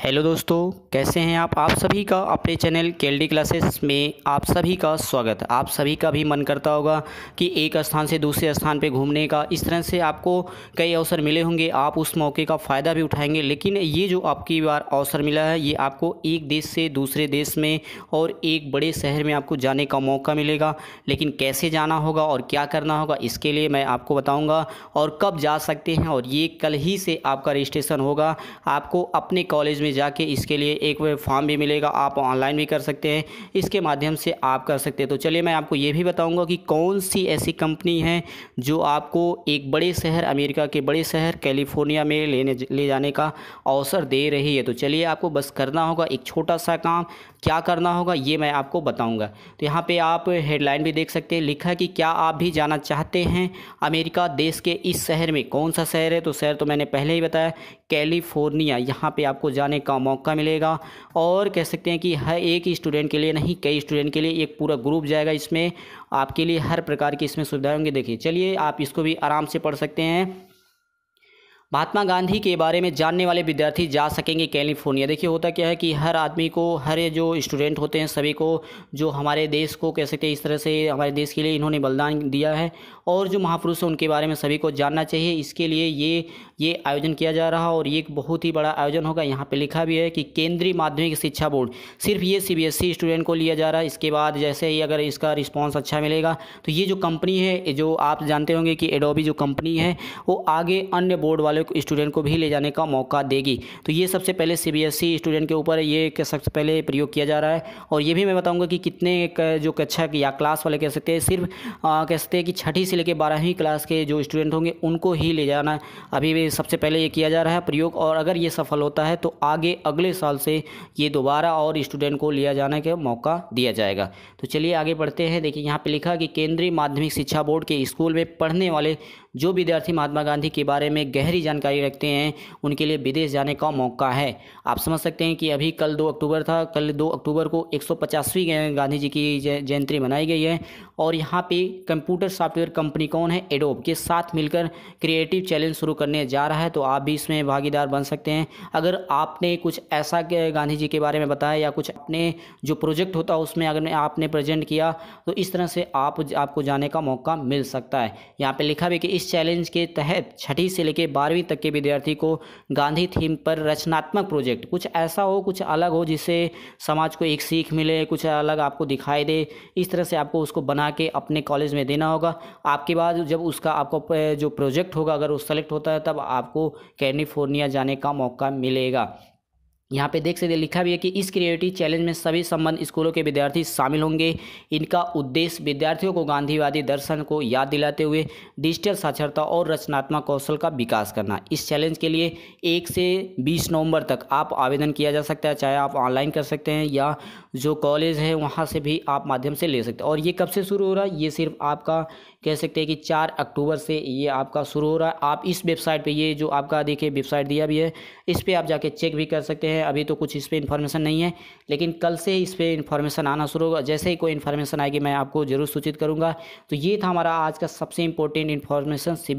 hello दोस्तों कैसे हैं आप आप सभी का अपने चैनल केलडी क्लासेस में आप सभी का स्वागत आप सभी का भी मन करता होगा कि एक स्थान से दूसरे स्थान पर घूमने का इस तरह से आपको कई अवसर मिले होंगे आप उस मौके का फ़ायदा भी उठाएंगे लेकिन ये जो आपकी बार अवसर मिला है ये आपको एक देश से दूसरे देश में और एक बड़े शहर में आपको जाने का मौका मिलेगा लेकिन कैसे जाना होगा और क्या करना होगा इसके लिए मैं आपको बताऊँगा और कब जा सकते हैं और ये कल ही से आपका रजिस्ट्रेशन होगा आपको अपने कॉलेज में जाके इसके लिए एक फॉर्म भी मिलेगा आप ऑनलाइन भी कर सकते हैं इसके माध्यम से आप कर सकते हैं तो चलिए मैं आपको ये भी बताऊँगा कि कौन सी ऐसी कंपनी है जो आपको एक बड़े शहर अमेरिका के बड़े शहर कैलिफोर्निया में लेने ले जाने का अवसर दे रही है तो चलिए आपको बस करना होगा एक छोटा सा काम क्या करना होगा ये मैं आपको बताऊंगा तो यहाँ पे आप हेडलाइन भी देख सकते हैं लिखा है कि क्या आप भी जाना चाहते हैं अमेरिका देश के इस शहर में कौन सा शहर है तो शहर तो मैंने पहले ही बताया कैलिफोर्निया यहाँ पे आपको जाने लगाने का मौका मिलेगा और कह सकते हैं कि हर एक ही स्टूडेंट के लिए नहीं कई स्टूडेंट के लिए एक पूरा ग्रुप जाएगा इसमें आपके लिए हर प्रकार की इसमें सुविधाएँ होंगी देखिए चलिए आप इसको भी आराम से पढ़ सकते हैं महात्मा गांधी के बारे में जानने वाले विद्यार्थी जा सकेंगे कैलिफोर्निया देखिए होता क्या है कि हर आदमी को हर जो स्टूडेंट होते हैं सभी को जो हमारे देश को कह सकते हैं इस तरह से हमारे देश के लिए इन्होंने बलिदान दिया है और जो महापुरुष हैं उनके बारे में सभी को जानना चाहिए इसके लिए ये ये आयोजन किया जा रहा है और ये एक बहुत ही बड़ा आयोजन होगा यहाँ पर लिखा भी है कि केंद्रीय माध्यमिक शिक्षा बोर्ड सिर्फ ये सी e स्टूडेंट को लिया जा रहा है इसके बाद जैसे ही अगर इसका रिस्पॉन्स अच्छा मिलेगा तो ये जो कंपनी है जो आप जानते होंगे कि एडोबी जो कंपनी है वो आगे अन्य बोर्ड वाले दूसरे स्टूडेंट को भी ले जाने का मौका देगी तो ये सबसे पहले सीबीएसई e स्टूडेंट के ऊपर ये सबसे पहले प्रयोग किया जा रहा है और ये भी मैं बताऊँगा कि कितने जो कक्षा या क्लास वाले कह सकते हैं सिर्फ कह सकते हैं कि छठी से लेकर बारहवीं क्लास के जो स्टूडेंट होंगे उनको ही ले जाना अभी भी सबसे पहले ये किया जा रहा है प्रयोग और अगर ये सफल होता है तो आगे अगले साल से ये दोबारा और स्टूडेंट को लिया जाने का मौका दिया जाएगा तो चलिए आगे बढ़ते हैं देखिए यहाँ पे लिखा कि केंद्रीय माध्यमिक शिक्षा बोर्ड के स्कूल में पढ़ने वाले जो विद्यार्थी महात्मा गांधी के बारे में गहरी जान जानकारी रखते हैं उनके लिए विदेश जाने का मौका है आप समझ सकते हैं कि अभी कल दो अक्टूबर था कल दो अक्टूबर को एक गांधी जी की जयंती मनाई गई है और यहाँ पे कंप्यूटर सॉफ्टवेयर कंपनी कौन है एडोब के साथ मिलकर क्रिएटिव चैलेंज शुरू करने जा रहा है तो आप भी इसमें भागीदार बन सकते हैं अगर आपने कुछ ऐसा गांधी जी के बारे में बताया या कुछ अपने जो प्रोजेक्ट होता है उसमें अगर आपने प्रेजेंट किया तो इस तरह से आप आपको जाने का मौका मिल सकता है यहाँ पर लिखा भी कि इस चैलेंज के तहत छठी से लेकर बारहवीं बारहवीं तक के विद्यार्थी को गांधी थीम पर रचनात्मक प्रोजेक्ट कुछ ऐसा हो कुछ अलग हो जिससे समाज को एक सीख मिले कुछ अलग आपको दिखाई दे इस तरह से आपको उसको बना के अपने कॉलेज में देना होगा आपके बाद जब उसका आपको जो प्रोजेक्ट होगा अगर वो सेलेक्ट होता है तब आपको कैलिफोर्निया जाने का मौका मिलेगा यहाँ पे देख सकते लिखा भी है कि इस क्रिएटिव चैलेंज में सभी संबंध स्कूलों के विद्यार्थी शामिल होंगे इनका उद्देश्य विद्यार्थियों को गांधीवादी दर्शन को याद दिलाते हुए डिजिटल साक्षरता और रचनात्मक कौशल का विकास करना इस चैलेंज के लिए एक से बीस नवंबर तक आप आवेदन किया जा सकता है चाहे आप ऑनलाइन कर सकते हैं या जो कॉलेज है वहाँ से भी आप माध्यम से ले सकते हैं और ये कब से शुरू हो रहा है ये सिर्फ आपका कह सकते हैं कि चार अक्टूबर से ये आपका शुरू हो रहा है आप इस वेबसाइट पे ये जो आपका देखिए वेबसाइट दिया भी है इस पर आप जाके चेक भी कर सकते हैं अभी तो कुछ इस पर इन्फॉर्मेशन नहीं है लेकिन कल से इस पर इन्फॉर्मेशन आना शुरू होगा जैसे ही कोई इन्फॉर्मेशन आएगी मैं आपको ज़रूर सूचित करूँगा तो ये था हमारा आज का सबसे important information C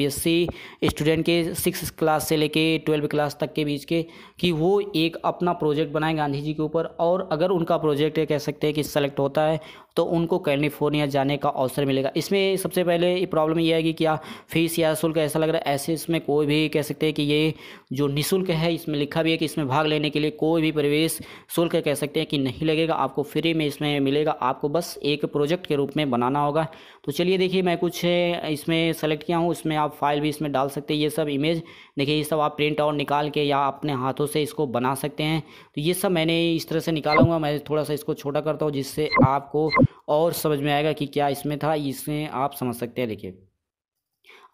e student के सिक्स क्लास से लेके ट्वेल्व क्लास तक के बीच के कि वो एक अपना प्रोजेक्ट बनाए गांधी जी के ऊपर और अगर उनका प्रोजेक्ट कह सकते हैं कि सेलेक्ट होता है तो उनको कैलिफोर्निया जाने का अवसर मिलेगा इसमें सबसे पहले प्रॉब्लम यह है कि क्या फीस या शुल्क ऐसा लग रहा है ऐसे इसमें कोई भी कह सकते हैं कि ये जो निःशुल्क है इसमें लिखा भी है कि इसमें भाग लेने के लिए कोई भी प्रवेश शुल्क कह सकते हैं कि नहीं लगेगा आपको फ्री में इसमें मिलेगा आपको बस एक प्रोजेक्ट के रूप में बनाना होगा तो चलिए देखिए मैं कुछ इसमें सेलेक्ट किया हूँ इसमें आप फाइल भी इसमें डाल सकते हैं ये सब इमेज देखिए ये सब आप प्रिंट आउट निकाल के या अपने हाथों से इसको बना सकते हैं तो ये सब मैंने इस तरह से निकालूंगा मैं थोड़ा सा इसको छोटा करता हूँ जिससे आपको और समझ में आएगा कि क्या इसमें था इसमें आप समझ सकते हैं देखिए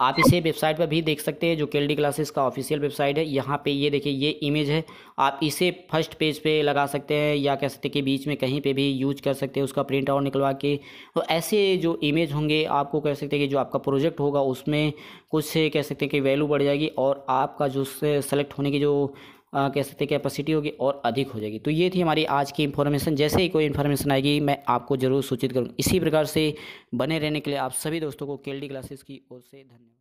आप इसे वेबसाइट पर भी देख सकते हैं जो के क्लासेस का ऑफिशियल वेबसाइट है यहाँ पे ये देखिए ये इमेज है आप इसे फर्स्ट पेज पे लगा सकते हैं या कह सकते हैं कि बीच में कहीं पे भी यूज कर सकते हैं उसका प्रिंट आउट निकलवा के तो ऐसे जो इमेज होंगे आपको कह सकते हैं कि जो आपका प्रोजेक्ट होगा उसमें कुछ कह सकते हैं कि वैल्यू बढ़ जाएगी और आपका जो सेलेक्ट होने की जो कह सकते हैं कैपेसिटी होगी और अधिक हो जाएगी तो ये थी हमारी आज की इन्फॉर्मेशन जैसे ही कोई इन्फॉर्मेशन आएगी मैं आपको जरूर सूचित करूँगा इसी प्रकार से बने रहने के लिए आप सभी दोस्तों को केल क्लासेस की ओर से धन्यवाद